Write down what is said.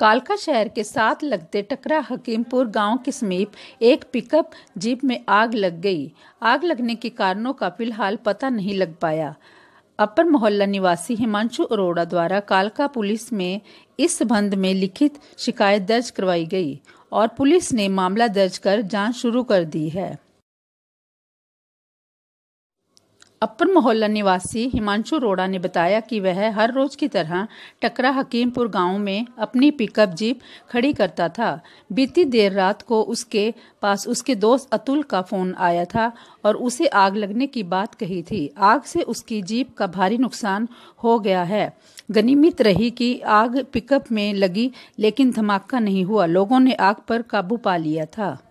कालका शहर के साथ लगते टकरा हकीमपुर गांव के समीप एक पिकअप जीप में आग लग गई आग लगने के कारणों का फिलहाल पता नहीं लग पाया अपर मोहल्ला निवासी हिमांशु अरोड़ा द्वारा कालका पुलिस में इस संबंध में लिखित शिकायत दर्ज करवाई गई और पुलिस ने मामला दर्ज कर जांच शुरू कर दी है अपर मोहल्ला निवासी हिमांशु रोड़ा ने बताया कि वह हर रोज की तरह टकरा हकीमपुर गांव में अपनी पिकअप जीप खड़ी करता था बीती देर रात को उसके पास उसके दोस्त अतुल का फोन आया था और उसे आग लगने की बात कही थी आग से उसकी जीप का भारी नुकसान हो गया है गनीमित रही कि आग पिकअप में लगी लेकिन धमाका नहीं हुआ लोगों ने आग पर काबू पा लिया था